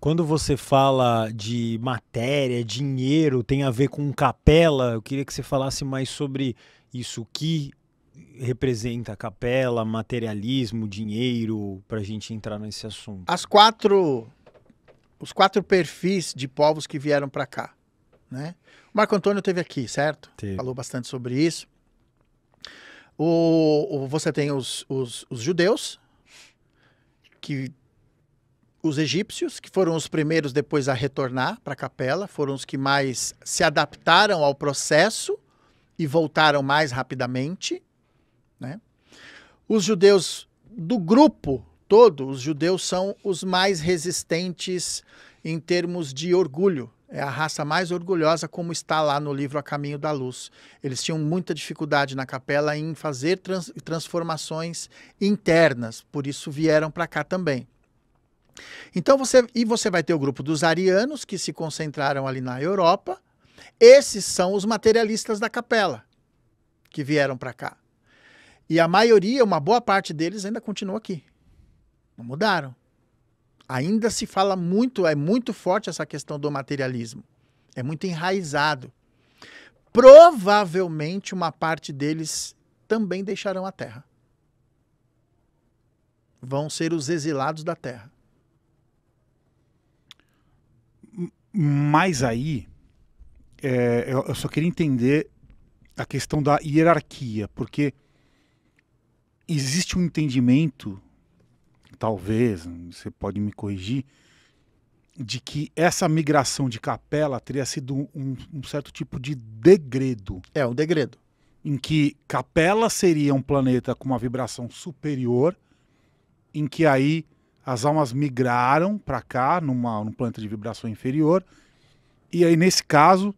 Quando você fala de matéria, dinheiro, tem a ver com capela, eu queria que você falasse mais sobre isso. O que representa capela, materialismo, dinheiro, para a gente entrar nesse assunto? As quatro. Os quatro perfis de povos que vieram para cá. Né? O Marco Antônio teve aqui, certo? Teve. Falou bastante sobre isso. O, o você tem os, os, os judeus, que os egípcios, que foram os primeiros depois a retornar para a capela, foram os que mais se adaptaram ao processo e voltaram mais rapidamente. Né? Os judeus do grupo todo, os judeus são os mais resistentes em termos de orgulho. É a raça mais orgulhosa, como está lá no livro A Caminho da Luz. Eles tinham muita dificuldade na capela em fazer trans transformações internas, por isso vieram para cá também. Então você e você vai ter o grupo dos arianos que se concentraram ali na Europa. Esses são os materialistas da capela que vieram para cá. E a maioria, uma boa parte deles ainda continua aqui. Não mudaram. Ainda se fala muito, é muito forte essa questão do materialismo. É muito enraizado. Provavelmente uma parte deles também deixarão a terra. Vão ser os exilados da terra. Mas aí, é, eu, eu só queria entender a questão da hierarquia, porque existe um entendimento, talvez, você pode me corrigir, de que essa migração de capela teria sido um, um, certo tipo de degredo. É, um degredo. Em que capela seria um planeta com uma vibração superior, em que aí as almas migraram para cá, numa, num planeta de vibração inferior. E aí, nesse caso,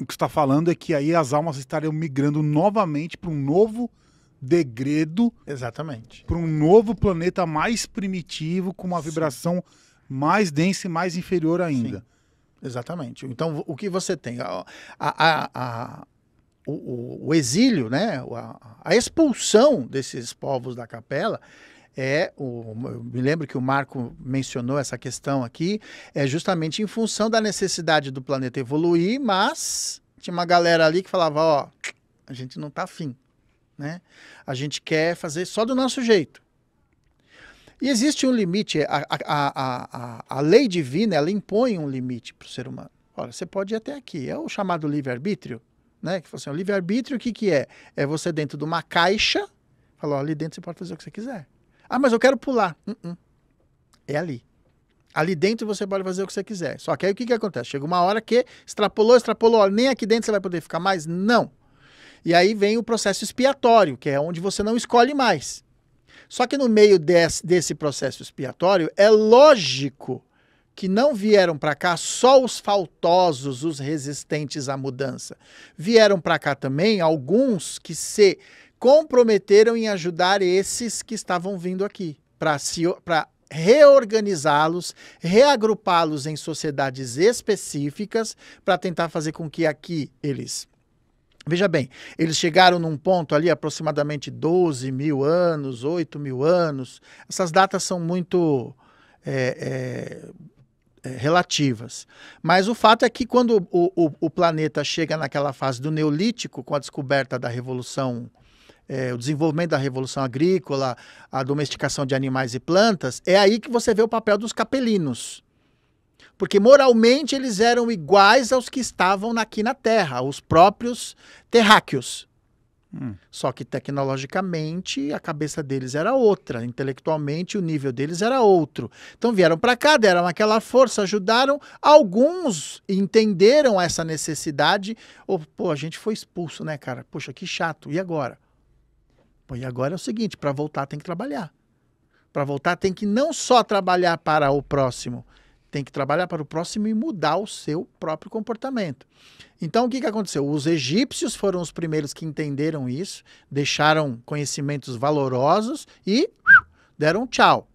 o que está falando é que aí as almas estariam migrando novamente para um novo degredo. Exatamente. Para um novo planeta mais primitivo, com uma Sim. vibração mais densa e mais inferior ainda. Sim. Exatamente. Então, o que você tem? A, a, a, o, o, exílio, né? a expulsão desses povos da capela é, o, eu me lembro que o Marco mencionou essa questão aqui, é justamente em função da necessidade do planeta evoluir, mas tinha uma galera ali que falava, ó, a gente não tá afim, né? A gente quer fazer só do nosso jeito. E existe um limite, a, a, a, a lei divina, ela impõe um limite para o ser humano. Olha, você pode ir até aqui, é o chamado livre-arbítrio, né? Que assim, o livre-arbítrio, o que que é? É você dentro de uma caixa, falou, ali dentro você pode fazer o que você quiser. Ah, mas eu quero pular. Uh -uh. É ali. Ali dentro você pode fazer o que você quiser. Só que aí o que, que acontece? Chega uma hora que extrapolou, extrapolou, nem aqui dentro você vai poder ficar mais? Não. E aí vem o processo expiatório, que é onde você não escolhe mais. Só que no meio desse processo expiatório, é lógico que não vieram para cá só os faltosos, os resistentes à mudança. Vieram para cá também alguns que se comprometeram em ajudar esses que estavam vindo aqui para reorganizá-los, reagrupá-los em sociedades específicas para tentar fazer com que aqui eles Veja bem, eles chegaram num ponto ali aproximadamente 12 mil anos, 8 mil anos. Essas datas são muito é, é, é, relativas. Mas o fato é que quando o, o, o, planeta chega naquela fase do Neolítico, com a descoberta da Revolução é, o desenvolvimento da revolução agrícola, a domesticação de animais e plantas, é aí que você vê o papel dos capelinos. Porque moralmente eles eram iguais aos que estavam aqui na Terra, os próprios terráqueos. Hum. Só que tecnologicamente a cabeça deles era outra, intelectualmente o nível deles era outro. Então vieram para cá, deram aquela força, ajudaram. Alguns entenderam essa necessidade. Oh, pô, a gente foi expulso, né, cara? Poxa, que chato. E agora? Pô, e agora é o seguinte: para voltar tem que trabalhar. Para voltar tem que não só trabalhar para o próximo, tem que trabalhar para o próximo e mudar o seu próprio comportamento. Então, o que, que aconteceu? Os egípcios foram os primeiros que entenderam isso, deixaram conhecimentos valorosos e deram tchau.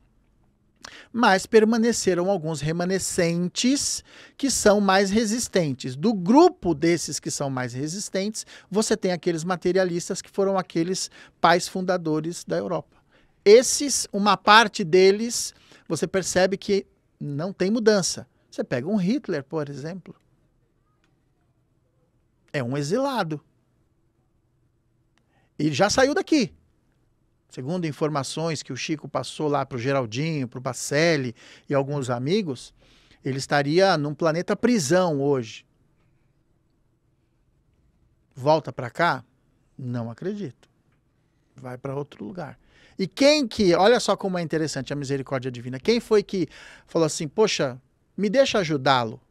Mas permaneceram alguns remanescentes que são mais resistentes. Do grupo desses que são mais resistentes, você tem aqueles materialistas que foram aqueles pais fundadores da Europa. Esses, uma parte deles, você percebe que não tem mudança. Você pega um Hitler, por exemplo. É um exilado. e já saiu daqui segundo informações que o Chico passou lá para o Geraldinho, para o Bacelli e alguns amigos, ele estaria num planeta prisão hoje. Volta para cá? Não acredito. Vai para outro lugar. E quem que, olha só como é interessante a misericórdia divina. Quem foi que falou assim: "Poxa, me deixa ajudá-lo"?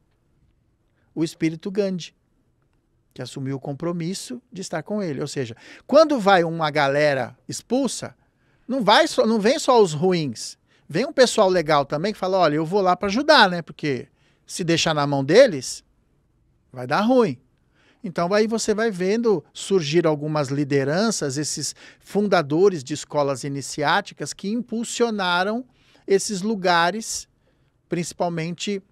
O espírito Gandhi que assumiu o compromisso de estar com ele. Ou seja, quando vai uma galera expulsa, não vai só, não vem só os ruins. Vem um pessoal legal também que fala: "Olha, eu vou lá para ajudar, né? Porque se deixar na mão deles, vai dar ruim". Então aí você vai vendo surgir algumas lideranças, esses fundadores de escolas iniciáticas que impulsionaram esses lugares, principalmente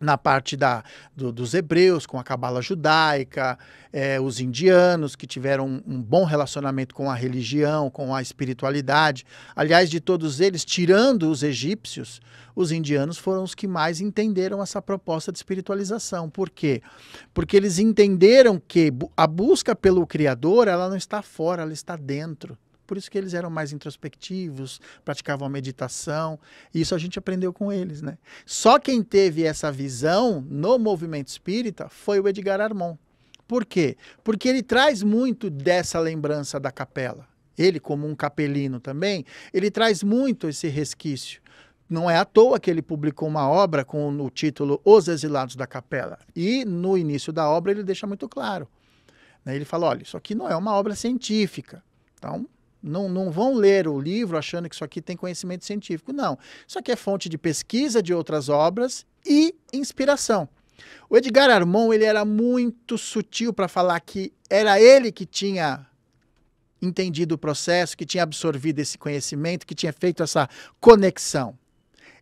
na parte da, do, dos hebreus, com a cabala judaica, é, os indianos que tiveram um, um, bom relacionamento com a religião, com a espiritualidade. Aliás, de todos eles, tirando os egípcios, os indianos foram os que mais entenderam essa proposta de espiritualização. Por quê? Porque eles entenderam que a busca pelo Criador ela não está fora, ela está dentro. Por isso que eles eram mais introspectivos, praticavam a meditação. Isso a gente aprendeu com eles, né? Só quem teve essa visão no movimento espírita foi o Edgar Armon. Por quê? Porque ele traz muito dessa lembrança da capela. Ele, como um capelino também, ele traz muito esse resquício. Não é à toa que ele publicou uma obra com o título Os Exilados da Capela. E no início da obra ele deixa muito claro. Né? Ele fala: olha, isso aqui não é uma obra científica. Então, não, não vão ler o livro achando que isso aqui tem conhecimento científico. Não. Isso aqui é fonte de pesquisa de outras obras e inspiração. O Edgar Armand ele era muito sutil para falar que era ele que tinha entendido o processo, que tinha absorvido esse conhecimento, que tinha feito essa conexão.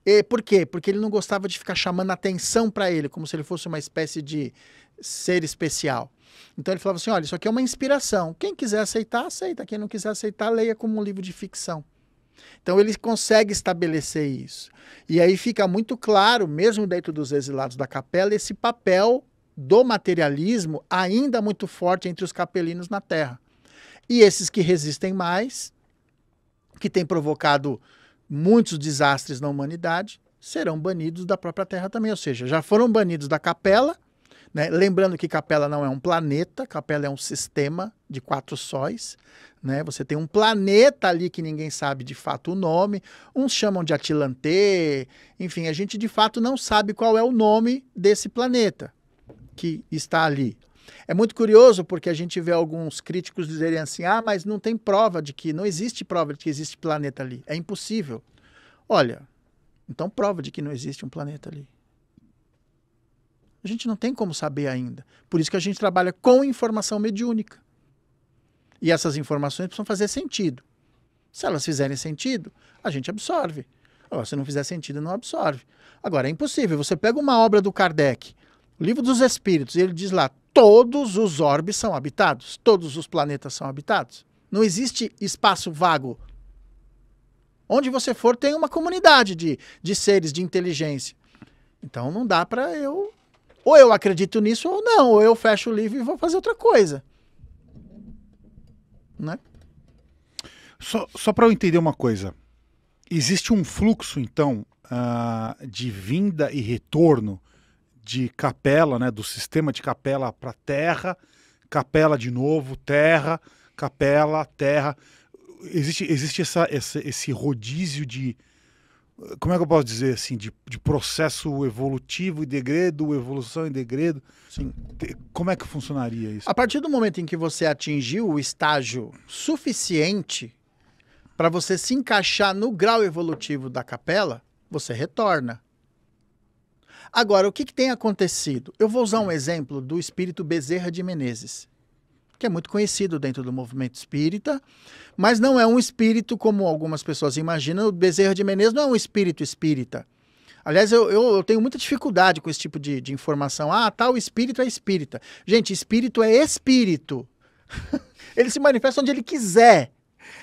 E por quê? Porque ele não gostava de ficar chamando atenção para ele, como se ele fosse uma espécie de ser especial. Então ele falava assim: olha, isso aqui é uma inspiração. Quem quiser aceitar, aceita. Quem não quiser aceitar, leia como um livro de ficção. Então ele consegue estabelecer isso. E aí fica muito claro, mesmo dentro dos exilados da capela, esse papel do materialismo ainda muito forte entre os capelinos na terra. E esses que resistem mais, que têm provocado muitos desastres na humanidade, serão banidos da própria terra também. Ou seja, já foram banidos da capela né? Lembrando que Capela não é um planeta, Capela é um sistema de quatro sóis. Né? Você tem um planeta ali que ninguém sabe de fato o nome, uns chamam de Atilantê, enfim, a gente de fato não sabe qual é o nome desse planeta que está ali. É muito curioso porque a gente vê alguns críticos dizerem assim: ah, mas não tem prova de que, não existe prova de que existe planeta ali. É impossível. Olha, então prova de que não existe um planeta ali. A gente não tem como saber ainda. Por isso que a gente trabalha com informação mediúnica. E essas informações precisam fazer sentido. Se elas fizerem sentido, a gente absorve. Agora, se não fizer sentido, não absorve. Agora, é impossível. Você pega uma obra do Kardec, o Livro dos Espíritos, e ele diz lá: todos os orbes são habitados, todos os planetas são habitados. Não existe espaço vago. Onde você for, tem uma comunidade de, de seres de inteligência. Então, não dá para eu ou eu acredito nisso ou não, ou eu fecho o livro e vou fazer outra coisa. Né? Só, só para eu entender uma coisa. Existe um fluxo, então, uh, de vinda e retorno de capela, né, do sistema de capela para terra, capela de novo, terra, capela, terra. Existe, existe essa, essa esse rodízio de, como é que eu posso dizer assim, de, de processo evolutivo e degredo, evolução e degredo? Sim. Como é que funcionaria isso? A partir do momento em que você atingiu o estágio suficiente para você se encaixar no grau evolutivo da capela, você retorna. Agora, o que, que tem acontecido? Eu vou usar um exemplo do espírito Bezerra de Menezes que é muito conhecido dentro do movimento espírita, mas não é um espírito como algumas pessoas imaginam. O Bezerra de Menezes não é um espírito espírita. Aliás, eu, eu, eu tenho muita dificuldade com esse tipo de, de informação. Ah, tal espírito é espírita. Gente, espírito é espírito. ele se manifesta onde ele quiser.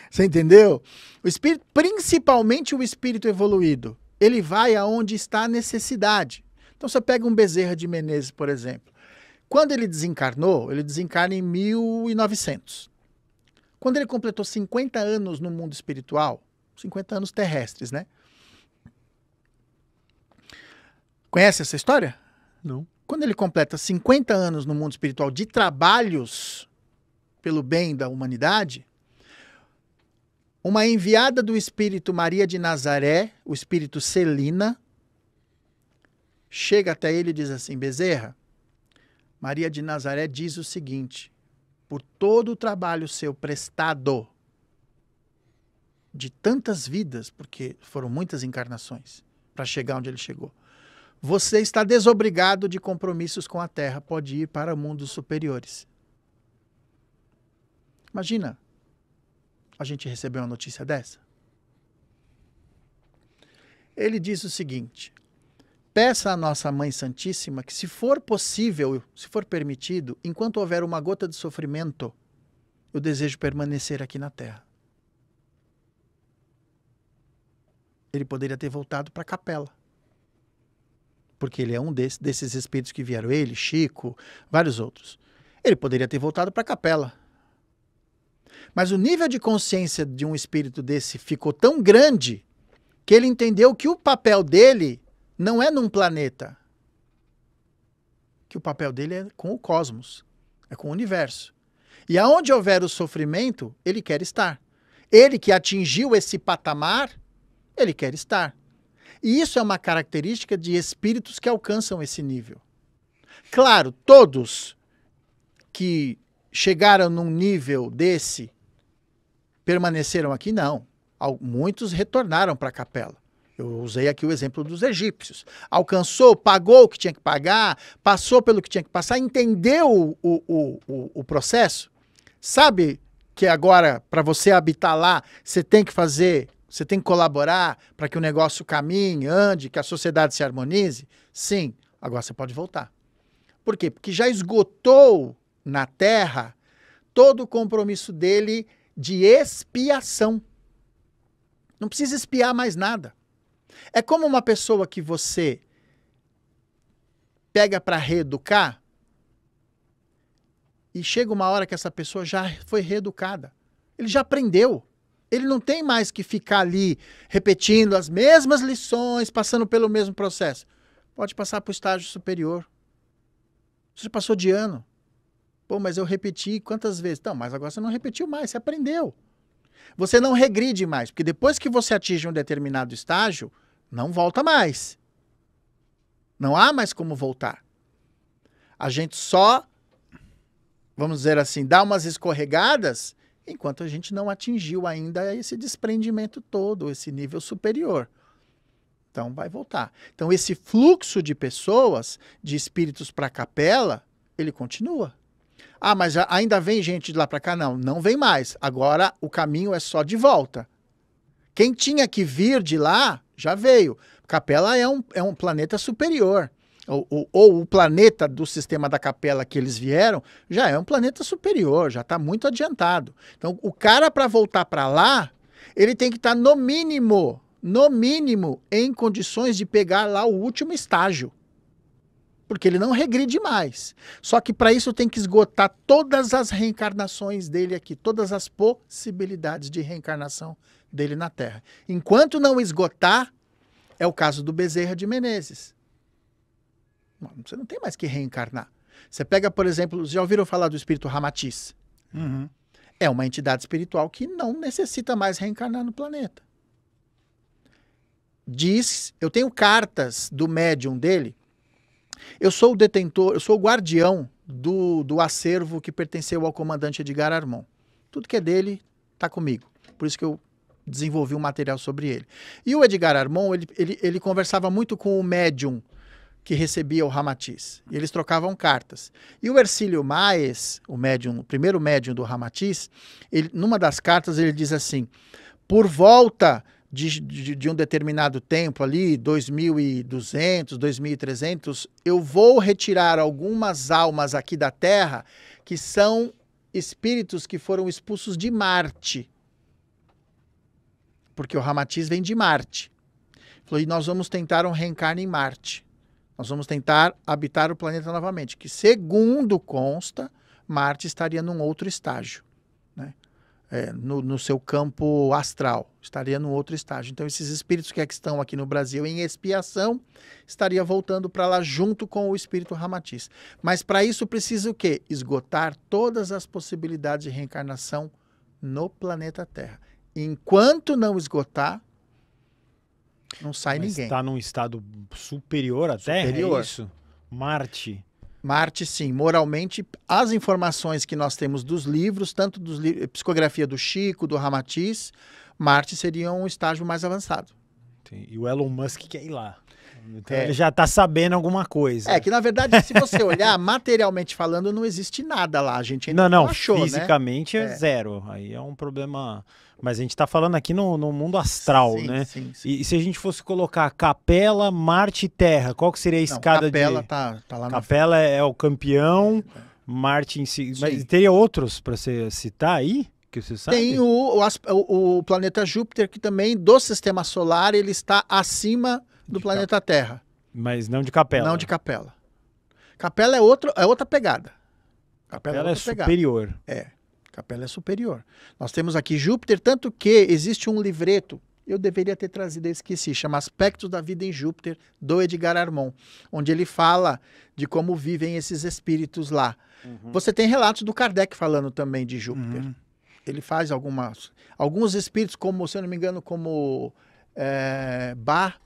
Você entendeu? O espírito, principalmente o espírito evoluído, ele vai aonde está a necessidade. Então você pega um Bezerra de Menezes, por exemplo. Quando ele desencarnou, ele desencarna em 1900. Quando ele completou 50 anos no mundo espiritual, 50 anos terrestres, né? Conhece essa história? Não. Quando ele completa 50 anos no mundo espiritual de trabalhos pelo bem da humanidade, uma enviada do espírito Maria de Nazaré, o espírito Celina, chega até ele e diz assim: Bezerra, Maria de Nazaré diz o seguinte: por todo o trabalho seu prestado de tantas vidas, porque foram muitas encarnações para chegar onde ele chegou, você está desobrigado de compromissos com a terra, pode ir para mundos superiores. Imagina a gente receber uma notícia dessa. Ele diz o seguinte: Peça à nossa Mãe Santíssima que, se for possível, se for permitido, enquanto houver uma gota de sofrimento, eu desejo permanecer aqui na terra. Ele poderia ter voltado para a capela. Porque ele é um desse, desses espíritos que vieram, ele, Chico, vários outros. Ele poderia ter voltado para a capela. Mas o nível de consciência de um espírito desse ficou tão grande que ele entendeu que o papel dele não é num planeta. Que o papel dele é com o cosmos, é com o universo. E aonde houver o sofrimento, ele quer estar. Ele que atingiu esse patamar, ele quer estar. E isso é uma característica de espíritos que alcançam esse nível. Claro, todos que chegaram num nível desse permaneceram aqui, não. Muitos retornaram para a capela. Eu usei aqui o exemplo dos egípcios. Alcançou, pagou o que tinha que pagar, passou pelo que tinha que passar, entendeu o, o, o, o processo, sabe que agora, para você habitar lá, você tem que fazer, você tem que colaborar para que o negócio caminhe, ande, que a sociedade se harmonize? Sim, agora você pode voltar. Por quê? Porque já esgotou na terra todo o compromisso dele de expiação. Não precisa espiar mais nada. É como uma pessoa que você pega para reeducar e chega uma hora que essa pessoa já foi reeducada. Ele já aprendeu. Ele não tem mais que ficar ali repetindo as mesmas lições, passando pelo mesmo processo. Pode passar para o estágio superior. Você passou de ano. Pô, mas eu repeti quantas vezes? Não, mas agora você não repetiu mais, você aprendeu. Você não regride mais, porque depois que você atinge um determinado estágio, não volta mais. Não há mais como voltar. A gente só, vamos dizer assim, dá umas escorregadas enquanto a gente não atingiu ainda esse desprendimento todo, esse nível superior. Então vai voltar. Então esse fluxo de pessoas, de espíritos para a capela, ele continua. Ah, mas ainda vem gente de lá para cá? Não, não vem mais. Agora o caminho é só de volta. Quem tinha que vir de lá já veio. Capela é um, é um planeta superior. Ou, ou, ou, o planeta do sistema da capela que eles vieram já é um planeta superior, já está muito adiantado. Então, o cara, para voltar para lá, ele tem que estar, tá, no mínimo, no mínimo, em condições de pegar lá o último estágio. Porque ele não regride mais. Só que para isso tem que esgotar todas as reencarnações dele aqui, todas as possibilidades de reencarnação dele na terra. Enquanto não esgotar, é o caso do Bezerra de Menezes. Você não tem mais que reencarnar. Você pega, por exemplo, já ouviram falar do espírito Ramatiz? Uhum. É uma entidade espiritual que não necessita mais reencarnar no planeta. Diz, eu tenho cartas do médium dele. Eu sou o detentor, eu sou o guardião do, do acervo que pertenceu ao comandante Edgar Armon. Tudo que é dele está comigo. Por isso que eu desenvolvi um material sobre ele. E o Edgar Armon, ele, ele, ele conversava muito com o médium que recebia o Ramatiz. E eles trocavam cartas. E o Ercílio Maes, o médium, o primeiro médium do Ramatiz, ele, numa das cartas ele diz assim: por volta de, de, de um determinado tempo ali, 2.200, 2.300, eu vou retirar algumas almas aqui da Terra que são espíritos que foram expulsos de Marte porque o Ramatiz vem de Marte. Falou, e nós vamos tentar um reencarno em Marte. Nós vamos tentar habitar o planeta novamente, que segundo consta, Marte estaria num outro estágio, né? É, no, no, seu campo astral, estaria num outro estágio. Então, esses espíritos que, é que estão aqui no Brasil em expiação, estaria voltando para lá junto com o espírito Ramatiz. Mas para isso precisa o quê? Esgotar todas as possibilidades de reencarnação no planeta Terra. Enquanto não esgotar, não sai Mas ninguém. Está num estado superior à Terra, é isso? Marte. Marte, sim. Moralmente, as informações que nós temos dos livros, tanto dos li psicografia do Chico, do Ramatiz, Marte seria um estágio mais avançado. Sim. E o Elon Musk quer ir lá. Então é. ele já está sabendo alguma coisa. É que, na verdade, se você olhar, materialmente falando, não existe nada lá. A gente ainda não, não, não achou, né? Fisicamente né? é zero. Aí é um problema mas a gente está falando aqui no, no mundo astral, sim, né? Sim, sim. E, e, se a gente fosse colocar capela, Marte e Terra, qual que seria a escada Não, capela de... Tá, tá lá capela é, é o campeão, tá. Marte em si... Mas teria outros para você citar aí? Que você sabe? Tem o, o, o, planeta Júpiter, que também, do Sistema Solar, ele está acima do de planeta cap... Terra. Mas não de capela. Não de capela. Capela é, outro, é outra pegada. Capela, é capela é, é superior. É. Capela é superior. Nós temos aqui Júpiter, tanto que existe um livreto. Eu deveria ter trazido, eu esqueci, chama Aspectos da Vida em Júpiter, do Edgar Armon, onde ele fala de como vivem esses espíritos lá. Uhum. Você tem relatos do Kardec falando também de Júpiter. Uhum. Ele faz algumas, alguns espíritos, como, se eu não me engano, como é, eh, Bar,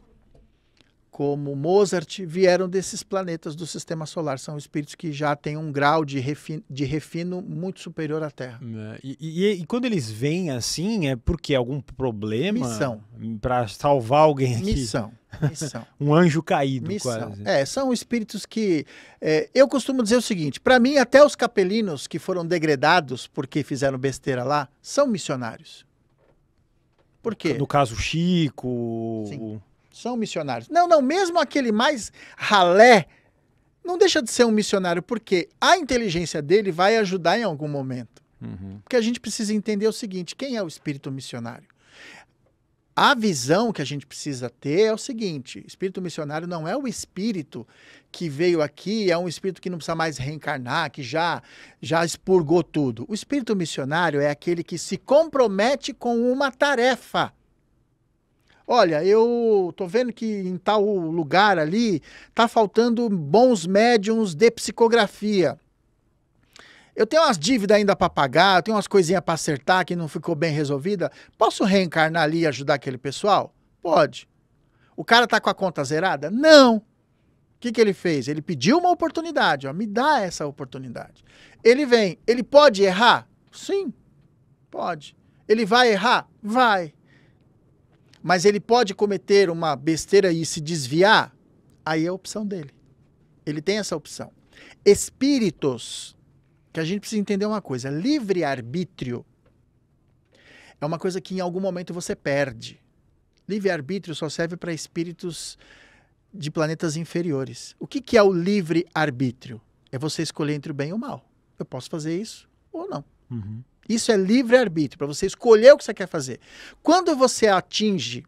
como Mozart, vieram desses planetas do sistema solar. São espíritos que já têm um grau de, refino, de refino muito superior à Terra. Né? E, e, e, quando eles vêm assim, é porque algum problema? Missão. Para salvar alguém aqui? Missão. Missão. um anjo caído, Missão. quase. É, são espíritos que. É, eu costumo dizer o seguinte: para mim, até os capelinos que foram degradados porque fizeram besteira lá, são missionários. Por quê? No caso, Chico. Sim são missionários. Não, não, mesmo aquele mais ralé não deixa de ser um missionário, porque a inteligência dele vai ajudar em algum momento. Uhum. Porque a gente precisa entender o seguinte: quem é o espírito missionário? A visão que a gente precisa ter é o seguinte: espírito missionário não é o espírito que veio aqui, é um espírito que não precisa mais reencarnar, que já já expurgou tudo. O espírito missionário é aquele que se compromete com uma tarefa. Olha, eu tô vendo que em tal lugar ali tá faltando bons médiums de psicografia. Eu tenho umas dívidas ainda para pagar, eu tenho umas coisinhas para acertar que não ficou bem resolvida. Posso reencarnar ali e ajudar aquele pessoal? Pode. O cara tá com a conta zerada? Não. O que, que ele fez? Ele pediu uma oportunidade, ó, me dá essa oportunidade. Ele vem, ele pode errar? Sim, pode. Ele vai errar? Vai mas ele pode cometer uma besteira e se desviar, aí é a opção dele. Ele tem essa opção. Espíritos, que a gente precisa entender uma coisa: livre-arbítrio é uma coisa que em algum momento você perde. Livre-arbítrio só serve para espíritos de planetas inferiores. O que, que é o livre-arbítrio? É você escolher entre o bem e o mal. Eu posso fazer isso ou não. Uhum. Isso é livre-arbítrio, para você escolher o que você quer fazer. Quando você atinge,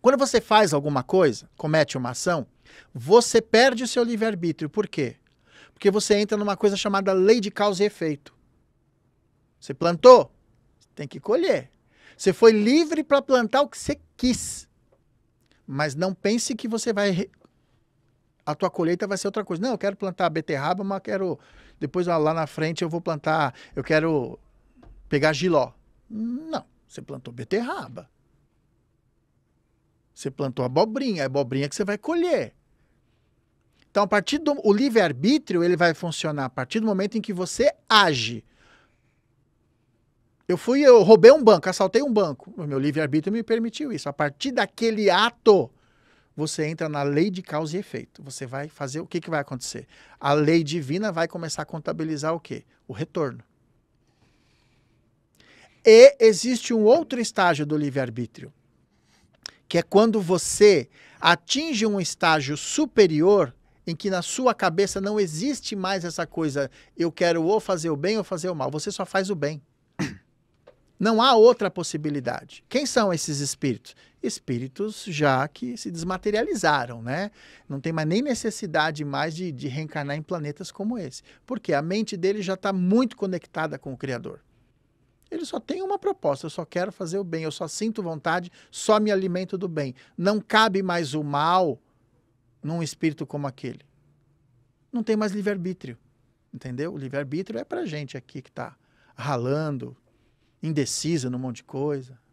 quando você faz alguma coisa, comete uma ação, você perde o seu livre-arbítrio. Por quê? Porque você entra numa coisa chamada lei de causa e efeito. Você plantou, tem que colher. Você foi livre para plantar o que você quis. Mas não pense que você vai. A tua colheita vai ser outra coisa. Não, eu quero plantar beterraba, mas quero depois lá na frente eu vou plantar, eu quero pegar giló. Não, você plantou beterraba. Você plantou abobrinha, é abobrinha que você vai colher. Então, a partir do o livre-arbítrio, ele vai funcionar a partir do momento em que você age. Eu fui, eu roubei um banco, assaltei um banco. O meu livre-arbítrio me permitiu isso. A partir daquele ato, você entra na lei de causa e efeito. Você vai fazer o que, que vai acontecer? A lei divina vai começar a contabilizar o quê? O retorno. E existe um outro estágio do livre-arbítrio, que é quando você atinge um estágio superior em que na sua cabeça não existe mais essa coisa, eu quero ou fazer o bem ou fazer o mal, você só faz o bem. Não há outra possibilidade. Quem são esses espíritos? espíritos já que se desmaterializaram, né? Não tem mais nem necessidade mais de, de reencarnar em planetas como esse, porque a mente dele já está muito conectada com o Criador. Ele só tem uma proposta, eu só quero fazer o bem, eu só sinto vontade, só me alimento do bem. Não cabe mais o mal num espírito como aquele. Não tem mais livre-arbítrio, entendeu? O livre-arbítrio é para gente aqui que está ralando, indecisa num monte de coisa.